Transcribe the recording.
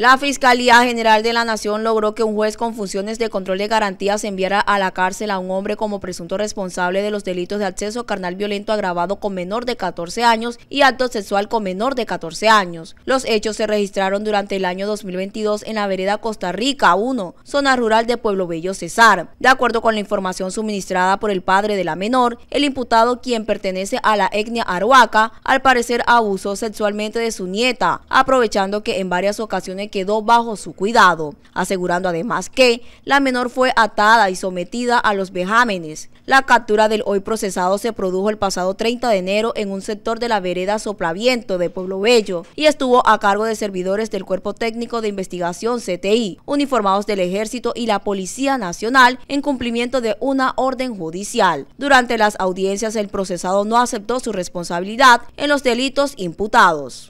La Fiscalía General de la Nación logró que un juez con funciones de control de garantías enviara a la cárcel a un hombre como presunto responsable de los delitos de acceso carnal violento agravado con menor de 14 años y acto sexual con menor de 14 años. Los hechos se registraron durante el año 2022 en la vereda Costa Rica 1, zona rural de Pueblo Bello Cesar. De acuerdo con la información suministrada por el padre de la menor, el imputado, quien pertenece a la etnia aruaca, al parecer abusó sexualmente de su nieta, aprovechando que en varias ocasiones quedó bajo su cuidado, asegurando además que la menor fue atada y sometida a los vejámenes. La captura del hoy procesado se produjo el pasado 30 de enero en un sector de la vereda Soplaviento de Pueblo Bello y estuvo a cargo de servidores del Cuerpo Técnico de Investigación CTI, uniformados del Ejército y la Policía Nacional en cumplimiento de una orden judicial. Durante las audiencias el procesado no aceptó su responsabilidad en los delitos imputados.